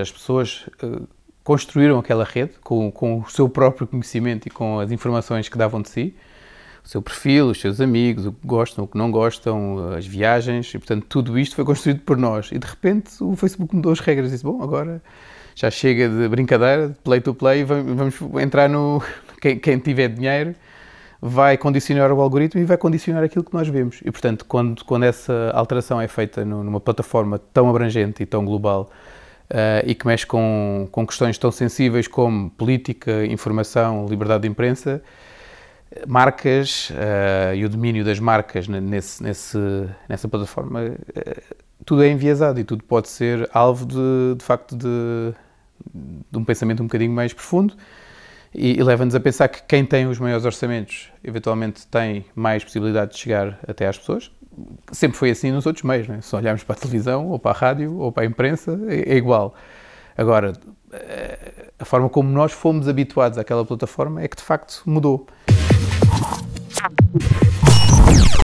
As pessoas eh, construíram aquela rede com, com o seu próprio conhecimento e com as informações que davam de si, o seu perfil, os seus amigos, o que gostam, o que não gostam, as viagens, e portanto tudo isto foi construído por nós. E de repente o Facebook mudou as regras e disse: Bom, agora já chega de brincadeira, play to play, vamos entrar no. Quem, quem tiver dinheiro vai condicionar o algoritmo e vai condicionar aquilo que nós vemos. E portanto, quando, quando essa alteração é feita numa plataforma tão abrangente e tão global uh, e que mexe com, com questões tão sensíveis como política, informação, liberdade de imprensa, marcas uh, e o domínio das marcas nesse, nesse, nessa plataforma, uh, tudo é enviesado e tudo pode ser alvo de, de facto de, de um pensamento um bocadinho mais profundo e, e leva-nos a pensar que quem tem os maiores orçamentos eventualmente tem mais possibilidade de chegar até às pessoas. Sempre foi assim nos outros meios, né? se olharmos para a televisão, ou para a rádio, ou para a imprensa, é, é igual. Agora, eh, a forma como nós fomos habituados àquela plataforma é que de facto mudou.